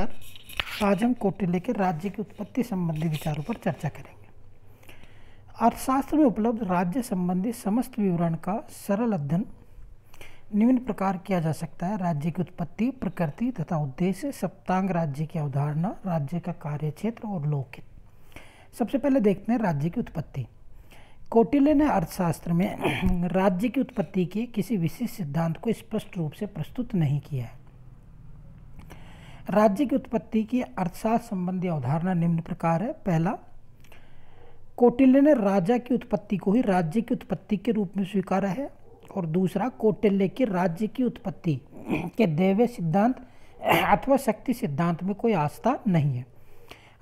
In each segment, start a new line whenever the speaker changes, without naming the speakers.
नमस्कार आज हम कौटिल्य के राज्य की उत्पत्ति संबंधी विचारों पर चर्चा करेंगे अर्थशास्त्र में उपलब्ध राज्य संबंधी समस्त विवरण का सरल अध्ययन निम्न प्रकार किया जा सकता है राज्य की उत्पत्ति प्रकृति तथा उद्देश्य सप्तांग राज्य की अवधारणा राज्य का कार्य क्षेत्र और लोकहित सबसे पहले देखते हैं राज्य की उत्पत्ति कौटिल्य ने अर्थशास्त्र में राज्य की उत्पत्ति के किसी विशिष्ट सिद्धांत को स्पष्ट रूप से प्रस्तुत नहीं किया है राज्य की उत्पत्ति की अर्थशास्त्र संबंधी अवधारणा निम्न प्रकार है पहला कौटिल्य ने राजा की उत्पत्ति को ही राज्य की उत्पत्ति के रूप में स्वीकारा है और दूसरा कौटिल्य की राज्य की उत्पत्ति के देव्य सिद्धांत अथवा शक्ति सिद्धांत में कोई आस्था नहीं है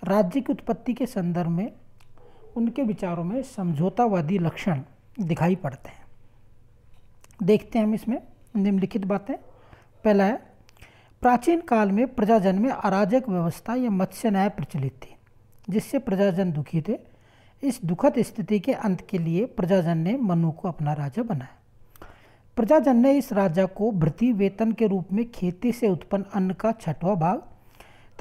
राज्य की उत्पत्ति के संदर्भ में उनके विचारों में समझौतावादी लक्षण दिखाई पड़ते हैं देखते हैं हम इसमें निम्नलिखित बातें पहला है प्राचीन काल में प्रजाजन में अराजक व्यवस्था या मत्स्य न्याय प्रचलित थी जिससे प्रजाजन दुखी थे इस दुखद स्थिति के अंत के लिए प्रजाजन ने मनु को अपना राजा बनाया प्रजाजन ने इस राजा को भृति वेतन के रूप में खेती से उत्पन्न अन्न का छठवा भाग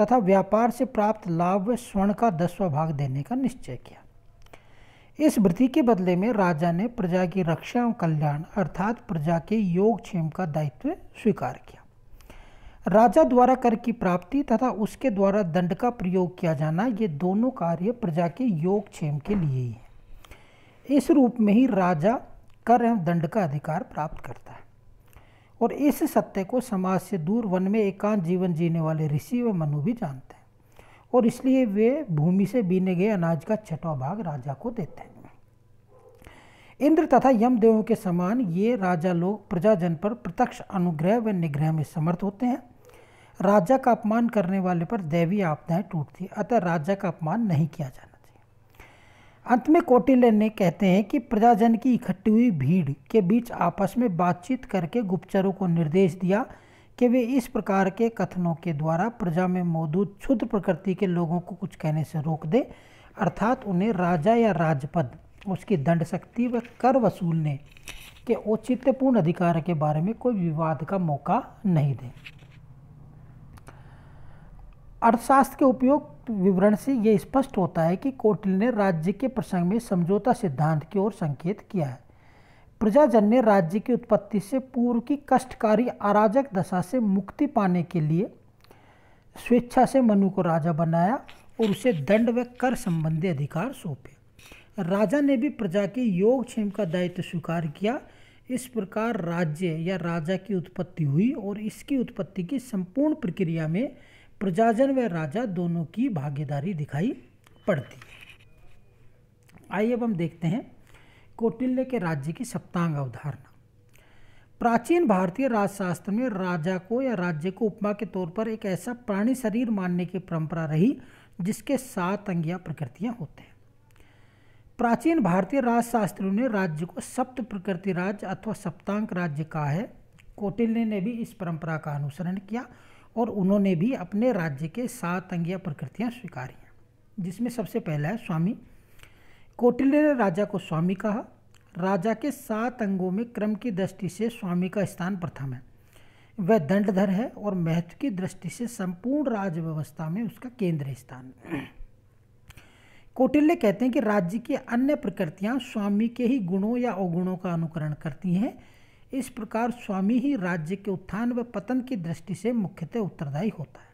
तथा व्यापार से प्राप्त लाभ व स्वर्ण का दसवां भाग देने का निश्चय किया इस वृत्ति के बदले में राजा ने प्रजा की रक्षा और कल्याण अर्थात प्रजा के योगक्षेम का दायित्व स्वीकार किया राजा द्वारा कर की प्राप्ति तथा उसके द्वारा दंड का प्रयोग किया जाना ये दोनों कार्य प्रजा के योगक्षेम के लिए ही है इस रूप में ही राजा कर एवं दंड का अधिकार प्राप्त करता है और इस सत्य को समाज से दूर वन में एकांत जीवन जीने वाले ऋषि व मनु भी जानते हैं और इसलिए वे भूमि से बीने गए अनाज का छठवा भाग राजा को देते हैं इंद्र तथा यमदेवों के समान ये राजा लोग प्रजाजन पर प्रत्यक्ष अनुग्रह व निग्रह में समर्थ होते हैं राजा का अपमान करने वाले पर दैवी आपदाएं टूटती अतः राजा का अपमान नहीं किया जाना चाहिए अंत में कोटिल्य ने कहते हैं कि प्रजाजन की इकट्ठी हुई भीड़ के बीच आपस में बातचीत करके गुप्तचरों को निर्देश दिया कि वे इस प्रकार के कथनों के द्वारा प्रजा में मौजूद क्षुद्र प्रकृति के लोगों को कुछ कहने से रोक दे अर्थात उन्हें राजा या राजपद उसकी दंड शक्ति व कर वसूलने के औचित्यपूर्ण अधिकार के बारे में कोई विवाद का मौका नहीं दें अर्थशास्त्र के उपयोग विवरण से यह स्पष्ट होता है कि कोटिल ने राज्य के प्रसंग में समझौता सिद्धांत की ओर संकेत किया है प्रजाजन ने राज्य की उत्पत्ति से पूर्व की कष्टकारी अराजक दशा से मुक्ति पाने के लिए स्वेच्छा से मनु को राजा बनाया और उसे दंड व कर संबंधी अधिकार सौंपे राजा ने भी प्रजा के योगक्षेम का दायित्व स्वीकार किया इस प्रकार राज्य या राजा की उत्पत्ति हुई और इसकी उत्पत्ति की संपूर्ण प्रक्रिया में प्रजाजन व राजा दोनों की भागीदारी दिखाई पड़ती है आइए अब हम देखते हैं कौटिल्य के राज्य की सप्तांग अवधारणा प्राचीन भारतीय राजशास्त्र में राजा को या राज्य को उपमा के तौर पर एक ऐसा प्राणी शरीर मानने की परंपरा रही जिसके सात अंग या प्रकृतियाँ होते हैं प्राचीन भारतीय राजशास्त्रियों ने राज्य को सप्त प्रकृति राज्य अथवा सप्तांक राज्य कहा है कौटिल्य ने भी इस परंपरा का अनुसरण किया और उन्होंने भी अपने राज्य के सात अंगिया प्रकृतियाँ स्वीकारी हैं जिसमें सबसे पहला है स्वामी कोटिल्य ने राजा को स्वामी कहा राजा के सात अंगों में क्रम की दृष्टि से स्वामी का स्थान प्रथम है वह दंडधर है और महत्व की दृष्टि से संपूर्ण राज्य व्यवस्था में उसका केंद्र स्थान कोटिल्य कहते हैं कि राज्य की अन्य प्रकृतियां स्वामी के ही गुणों या अवगुणों का अनुकरण करती हैं इस प्रकार स्वामी ही राज्य के उत्थान व पतन की दृष्टि से मुख्यतः उत्तरदायी होता है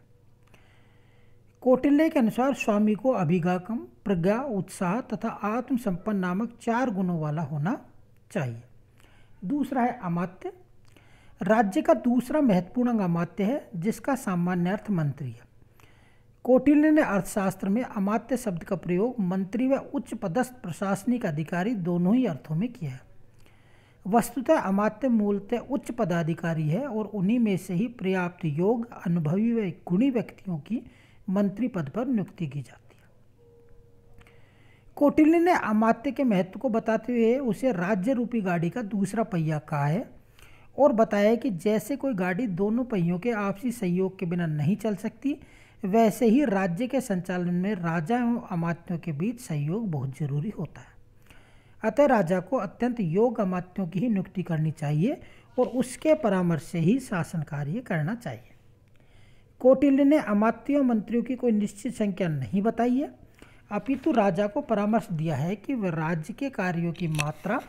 कौटिल्य के अनुसार स्वामी को अभिगाकम प्रज्ञा उत्साह तथा आत्मसंपन्न नामक चार गुणों वाला होना चाहिए दूसरा है अमात्य राज्य का दूसरा महत्वपूर्ण अंग अमात्य है जिसका सामान्य अर्थ मंत्री है कौटिल्य ने अर्थशास्त्र में अमात्य शब्द का प्रयोग मंत्री व उच्च पदस्थ प्रशासनिक अधिकारी दोनों ही अर्थों में किया है वस्तुतः अमात्य मूलतः उच्च पदाधिकारी है और उन्हीं में से ही पर्याप्त योग अनुभवी व गुणी व्यक्तियों की मंत्री पद पर नियुक्ति की जाती है कोटिल्य ने अमात्य के महत्व को बताते हुए उसे राज्य रूपी गाड़ी का दूसरा पहिया कहा है और बताया कि जैसे कोई गाड़ी दोनों पहियों के आपसी सहयोग के बिना नहीं चल सकती वैसे ही राज्य के संचालन में राजा एवं अमात्यों के बीच सहयोग बहुत जरूरी होता है अतः राजा को अत्यंत योग अमात्यों की ही नियुक्ति करनी चाहिए और उसके परामर्श से ही शासन कार्य करना चाहिए कोटिल ने अमात्यों मंत्रियों की कोई निश्चित संख्या नहीं बताई है अपितु राजा को परामर्श दिया है कि वह राज्य के कार्यों की मात्रा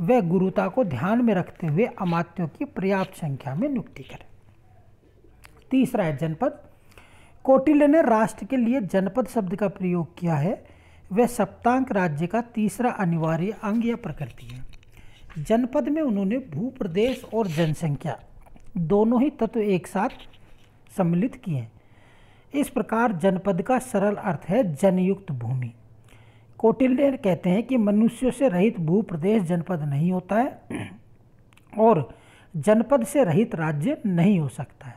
व गुरुता को ध्यान में रखते हुए अमात्यों की पर्याप्त संख्या में नियुक्ति करें तीसरा है जनपद कोटिल ने राष्ट्र के लिए जनपद शब्द का प्रयोग किया है वह सप्तांक राज्य का तीसरा अनिवार्य अंग या प्रकृति है जनपद में उन्होंने भू प्रदेश और जनसंख्या दोनों ही तत्व एक साथ सम्मिलित किए हैं इस प्रकार जनपद का सरल अर्थ है जनयुक्त भूमि कौटिल्य कहते हैं कि मनुष्यों से रहित भू प्रदेश जनपद नहीं होता है और जनपद से रहित राज्य नहीं हो सकता है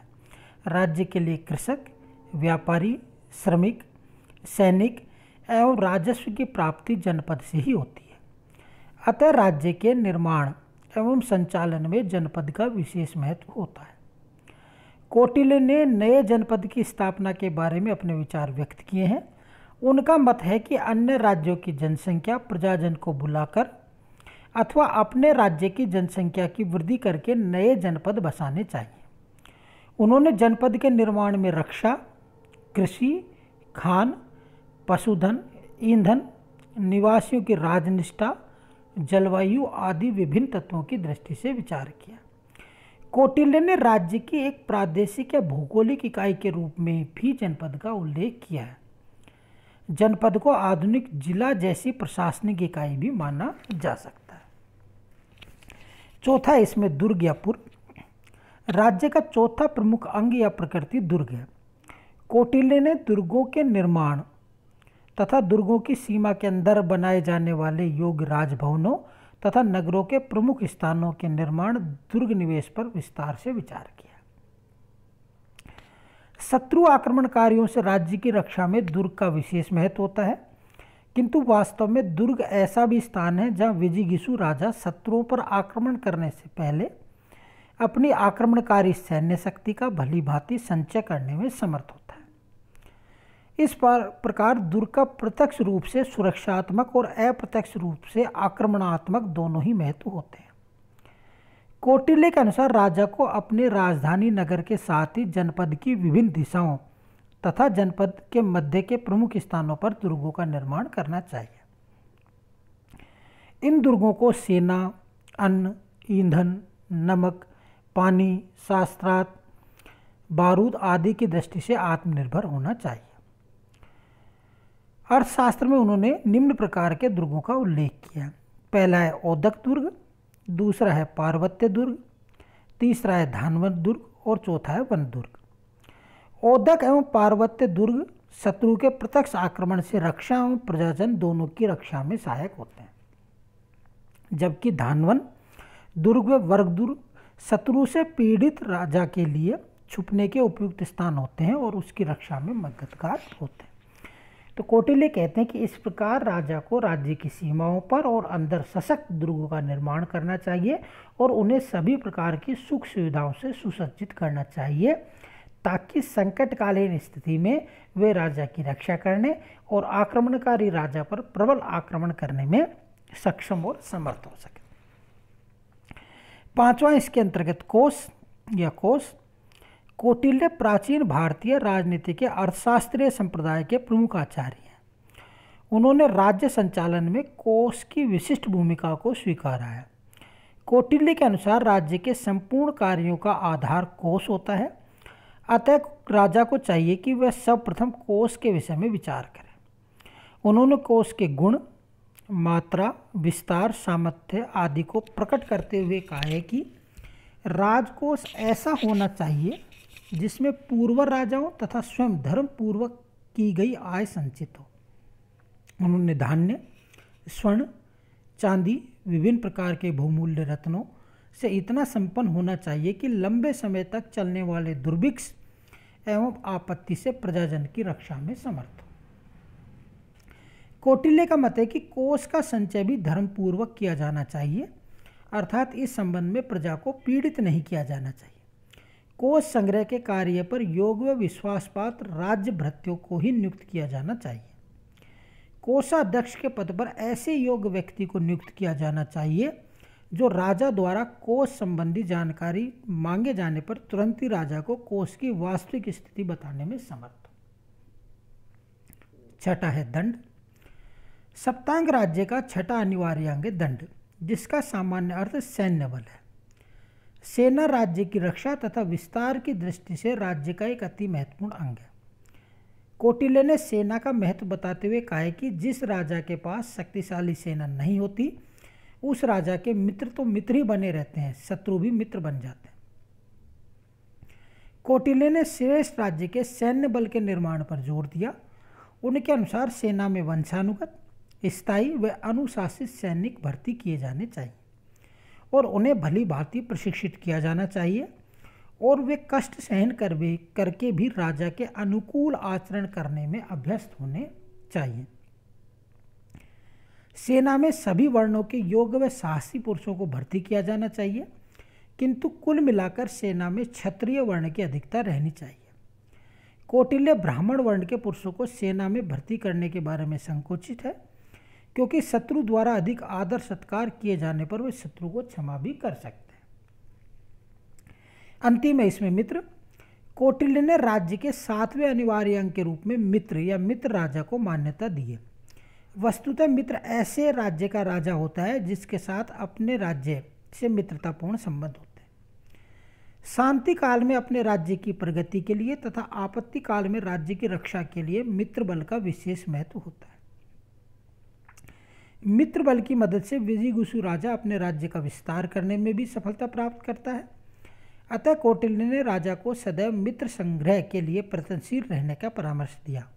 राज्य के लिए कृषक व्यापारी श्रमिक सैनिक एवं राजस्व की प्राप्ति जनपद से ही होती है अतः राज्य के निर्माण एवं संचालन में जनपद का विशेष महत्व होता है कोटिले ने नए जनपद की स्थापना के बारे में अपने विचार व्यक्त किए हैं उनका मत है कि अन्य राज्यों की जनसंख्या प्रजाजन को बुलाकर अथवा अपने राज्य की जनसंख्या की वृद्धि करके नए जनपद बसाने चाहिए उन्होंने जनपद के निर्माण में रक्षा कृषि खान पशुधन ईंधन निवासियों की राजनिष्ठा जलवायु आदि विभिन्न तत्वों की दृष्टि से विचार किया कोटिल्य ने राज्य की एक प्रादेशिक या भौगोलिक इकाई के रूप में भी जनपद का उल्लेख किया है जनपद को आधुनिक जिला जैसी प्रशासनिक इकाई भी माना जा सकता है चौथा इसमें दुर्ग या पुर राज्य का चौथा प्रमुख अंग या प्रकृति दुर्ग है कोटिल्य ने दुर्गों के निर्माण तथा दुर्गों की सीमा के अंदर बनाए जाने वाले योग्य राजभवनों तथा नगरों के प्रमुख स्थानों के निर्माण दुर्ग निवेश पर विस्तार से विचार किया शत्रु आक्रमणकारियों से राज्य की रक्षा में दुर्ग का विशेष महत्व होता है किंतु वास्तव में दुर्ग ऐसा भी स्थान है जहां विजिगिशु राजा शत्रुओं पर आक्रमण करने से पहले अपनी आक्रमणकारी सैन्य शक्ति का भली भांति संचय करने में समर्थ होता इस पर प्रकार दुर्ग का प्रत्यक्ष रूप से सुरक्षात्मक और अप्रत्यक्ष रूप से आक्रमणात्मक दोनों ही महत्व होते हैं कोटिल्य के अनुसार राजा को अपने राजधानी नगर के साथ ही जनपद की विभिन्न दिशाओं तथा जनपद के मध्य के प्रमुख स्थानों पर दुर्गों का निर्माण करना चाहिए इन दुर्गों को सेना अन्न ईंधन नमक पानी शास्त्रार्थ बारूद आदि की दृष्टि से आत्मनिर्भर होना चाहिए अर्थशास्त्र में उन्होंने निम्न प्रकार के दुर्गों का उल्लेख किया पहला है औदक दुर्ग दूसरा है पार्वत्य दुर्ग तीसरा है धानवन दुर्ग और चौथा है वन दुर्ग औदक एवं पार्वत्य दुर्ग शत्रु के प्रत्यक्ष आक्रमण से रक्षा एवं प्रजाजन दोनों की रक्षा में सहायक होते हैं जबकि धानवन दुर्ग व वर्ग दुर्ग शत्रु से पीड़ित राजा के लिए छुपने के उपयुक्त स्थान होते हैं और उसकी रक्षा में मददगार होते हैं तो कोटिल्य कहते हैं कि इस प्रकार राजा को राज्य की सीमाओं पर और अंदर सशक्त दुर्गों का निर्माण करना चाहिए और उन्हें सभी प्रकार की सुख सुविधाओं से सुसज्जित करना चाहिए ताकि संकटकालीन स्थिति में वे राजा की रक्षा करने और आक्रमणकारी राजा पर प्रबल आक्रमण करने में सक्षम और समर्थ हो सके पांचवा इसके अंतर्गत कोष या कोष कौटिल्य प्राचीन भारतीय राजनीति के अर्थशास्त्रीय संप्रदाय के प्रमुख आचार्य हैं उन्होंने राज्य संचालन में कोष की विशिष्ट भूमिका को स्वीकारा है कौटिल्य के अनुसार राज्य के संपूर्ण कार्यों का आधार कोष होता है अतः राजा को चाहिए कि वह सर्वप्रथम कोष के विषय में विचार करें उन्होंने कोष के गुण मात्रा विस्तार सामर्थ्य आदि को प्रकट करते हुए कहा है कि राजकोष ऐसा होना चाहिए जिसमें पूर्व राजाओं तथा स्वयं धर्म पूर्वक की गई आय संचित हो उन्होंने धान्य स्वर्ण चांदी विभिन्न प्रकार के बहुमूल्य रत्नों से इतना संपन्न होना चाहिए कि लंबे समय तक चलने वाले दुर्भिक्ष एवं आपत्ति से प्रजाजन की रक्षा में समर्थ हो कोटिल्य का मत है कि कोष का संचय भी धर्मपूर्वक किया जाना चाहिए अर्थात इस संबंध में प्रजा को पीड़ित नहीं किया जाना चाहिए कोष संग्रह के कार्य पर योग व विश्वास पात्र राज्य भ्रत्यों को ही नियुक्त किया जाना चाहिए कोषाध्यक्ष के पद पर ऐसे योग व्यक्ति को नियुक्त किया जाना चाहिए जो राजा द्वारा कोष संबंधी जानकारी मांगे जाने पर तुरंत ही राजा को कोष की वास्तविक स्थिति बताने में समर्थ छठा है दंड सप्तांग राज्य का छठा अनिवार्य अंग दंड जिसका सामान्य अर्थ सैन्य बल है सेना राज्य की रक्षा तथा विस्तार की दृष्टि से राज्य का एक अति महत्वपूर्ण अंग है कोटिले ने सेना का महत्व बताते हुए कहा है कि जिस राजा के पास शक्तिशाली सेना नहीं होती उस राजा के मित्र तो मित्र ही बने रहते हैं शत्रु भी मित्र बन जाते हैं कोटिले ने श्रेष्ठ राज्य के सैन्य बल के निर्माण पर जोर दिया उनके अनुसार सेना में वंशानुगत स्थायी व अनुशासित सैनिक भर्ती किए जाने चाहिए और उन्हें भली भांति प्रशिक्षित किया जाना चाहिए और वे कष्ट सहन कर भी करके भी राजा के अनुकूल आचरण करने में अभ्यस्त होने चाहिए सेना में सभी वर्णों के योग्य व साहसी पुरुषों को भर्ती किया जाना चाहिए किंतु कुल मिलाकर सेना में क्षत्रिय वर्ण की अधिकता रहनी चाहिए कौटिल्य ब्राह्मण वर्ण के पुरुषों को सेना में भर्ती करने के बारे में संकुचित है क्योंकि शत्रु द्वारा अधिक आदर सत्कार किए जाने पर वे शत्रु को क्षमा भी कर सकते हैं अंतिम है इसमें मित्र कोटिल्य ने राज्य के सातवें अनिवार्य अंग के रूप में मित्र या मित्र राजा को मान्यता दी है वस्तुतः मित्र ऐसे राज्य का राजा होता है जिसके साथ अपने राज्य से मित्रतापूर्ण संबंध होते हैं शांति काल में अपने राज्य की प्रगति के लिए तथा आपत्ति काल में राज्य की रक्षा के लिए मित्र बल का विशेष महत्व होता है मित्र बल की मदद से विजिगुसु राजा अपने राज्य का विस्तार करने में भी सफलता प्राप्त करता है अतः कौटिल्य ने राजा को सदैव मित्र संग्रह के लिए प्रतनशील रहने का परामर्श दिया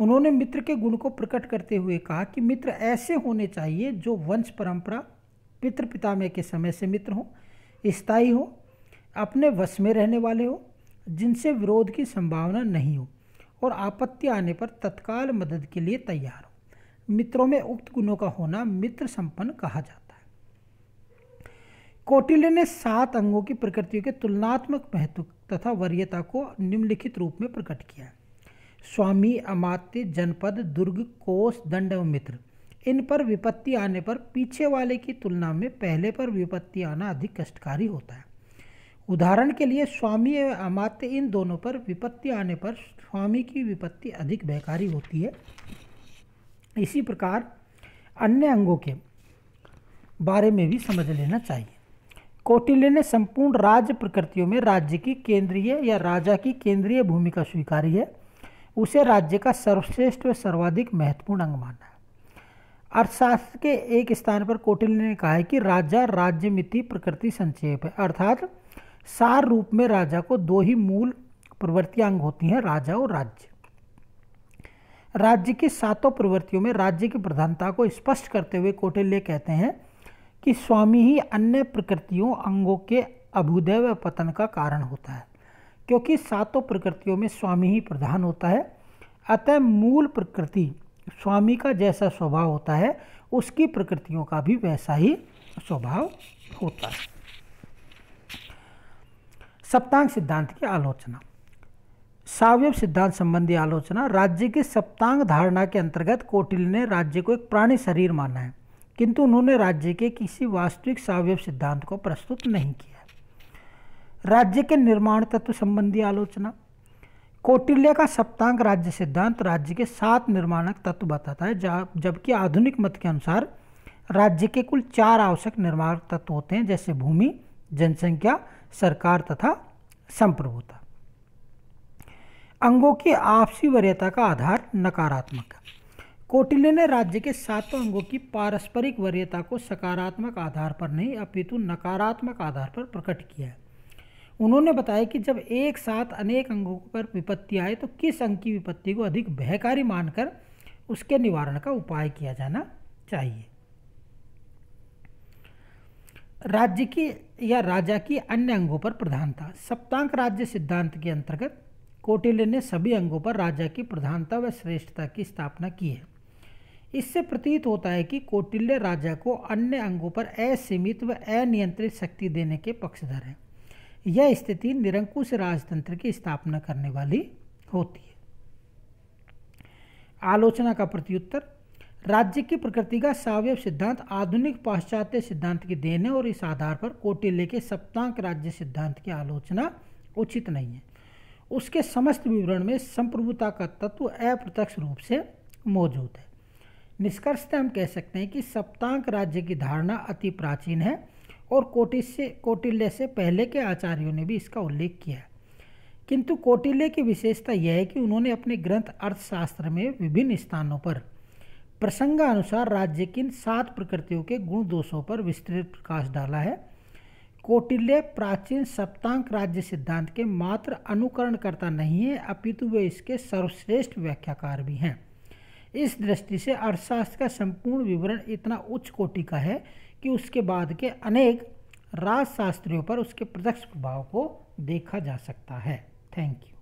उन्होंने मित्र के गुण को प्रकट करते हुए कहा कि मित्र ऐसे होने चाहिए जो वंश परंपरा पितृ पितामह के समय से मित्र हों स्थायी हो अपने वश में रहने वाले हों जिनसे विरोध की संभावना नहीं हो और आपत्ति आने पर तत्काल मदद के लिए तैयार मित्रों में उक्त गुणों का होना मित्र संपन्न कहा जाता है कौटिल्य ने सात अंगों की प्रकृतियों के तुलनात्मक महत्व तथा वरीयता को निम्नलिखित रूप में प्रकट किया स्वामी अमात्य जनपद दुर्ग कोष दंड एवं मित्र इन पर विपत्ति आने पर पीछे वाले की तुलना में पहले पर विपत्ति आना अधिक कष्टकारी होता है उदाहरण के लिए स्वामी एवं अमात्य इन दोनों पर विपत्ति आने पर स्वामी की विपत्ति अधिक बेकारी होती है इसी प्रकार अन्य अंगों के बारे में भी समझ लेना चाहिए कौटिल्य ने संपूर्ण राज्य प्रकृतियों में राज्य की केंद्रीय या राजा की केंद्रीय भूमिका स्वीकारी है उसे राज्य का सर्वश्रेष्ठ व सर्वाधिक महत्वपूर्ण अंग माना है अर्थशास्त्र के एक स्थान पर कौटिल्य ने कहा है कि राजा राज्य मिति प्रकृति संक्षेप है अर्थात सार रूप में राजा को दो ही मूल प्रवृत्ति अंग होती हैं राजा और राज्य राज्य की सातों प्रवृत्तियों में राज्य की प्रधानता को स्पष्ट करते हुए कौटिल्य कहते हैं कि स्वामी ही अन्य प्रकृतियों अंगों के अभुदय व पतन का कारण होता है क्योंकि सातों प्रकृतियों में स्वामी ही प्रधान होता है अतः मूल प्रकृति स्वामी का जैसा स्वभाव होता है उसकी प्रकृतियों का भी वैसा ही स्वभाव होता है सप्तांग सिद्धांत की आलोचना सावयव सिद्धांत संबंधी आलोचना राज्य की सप्तांग धारणा के अंतर्गत कोटिल ने राज्य को एक प्राणी शरीर माना है किंतु उन्होंने राज्य के किसी वास्तविक सावयव सिद्धांत को प्रस्तुत नहीं किया राज्य के निर्माण तत्व संबंधी आलोचना कौटिल्य का सप्तांग राज्य सिद्धांत राज्य के सात निर्माणक तत्व बताता है जबकि आधुनिक मत के अनुसार राज्य के कुल चार आवश्यक निर्माण तत्व होते हैं जैसे भूमि जनसंख्या सरकार तथा संप्रभुता अंगों की आपसी वरीयता का आधार नकारात्मक कोटिले ने राज्य के सातों अंगों की पारस्परिक वरीयता को सकारात्मक आधार पर नहीं अपितु नकारात्मक आधार पर प्रकट किया है उन्होंने बताया कि जब एक साथ अनेक अंगों पर विपत्ति आए तो किस अंग की विपत्ति को अधिक भयकारी मानकर उसके निवारण का उपाय किया जाना चाहिए राज्य की या राजा की अन्य अंगों पर प्रधानता सप्तांक राज्य सिद्धांत के अंतर्गत कौटिल्य ने सभी अंगों पर राजा की प्रधानता व श्रेष्ठता की स्थापना की है इससे प्रतीत होता है कि कौटिल्य राजा को अन्य अंगों पर असीमित व अनियंत्रित शक्ति देने के पक्षधर हैं यह स्थिति निरंकुश राजतंत्र की स्थापना करने वाली होती है आलोचना का प्रत्युत्तर राज्य की प्रकृति का सावयव सिद्धांत आधुनिक पाश्चात्य सिद्धांत की देन है और इस आधार पर कोटिले के सप्तांक राज्य सिद्धांत की आलोचना उचित नहीं है उसके समस्त विवरण में संप्रभुता का तत्व अप्रत्यक्ष रूप से मौजूद है निष्कर्ष हम कह सकते हैं कि सप्तांक राज्य की धारणा अति प्राचीन है और कोटिल से कोटिल्य से पहले के आचार्यों ने भी इसका उल्लेख किया है किंतु कोटिल्य की विशेषता यह है कि उन्होंने अपने ग्रंथ अर्थशास्त्र में विभिन्न स्थानों पर प्रसंगानुसार राज्य की इन सात प्रकृतियों के गुण दोषों पर विस्तृत प्रकाश डाला है कोटिल्य प्राचीन सप्तांक राज्य सिद्धांत के मात्र अनुकरणकर्ता नहीं है अपितु वे इसके सर्वश्रेष्ठ व्याख्याकार भी हैं इस दृष्टि से अर्थशास्त्र का संपूर्ण विवरण इतना उच्च कोटि का है कि उसके बाद के अनेक राजशास्त्रियों पर उसके प्रत्यक्ष प्रभाव को देखा जा सकता है थैंक यू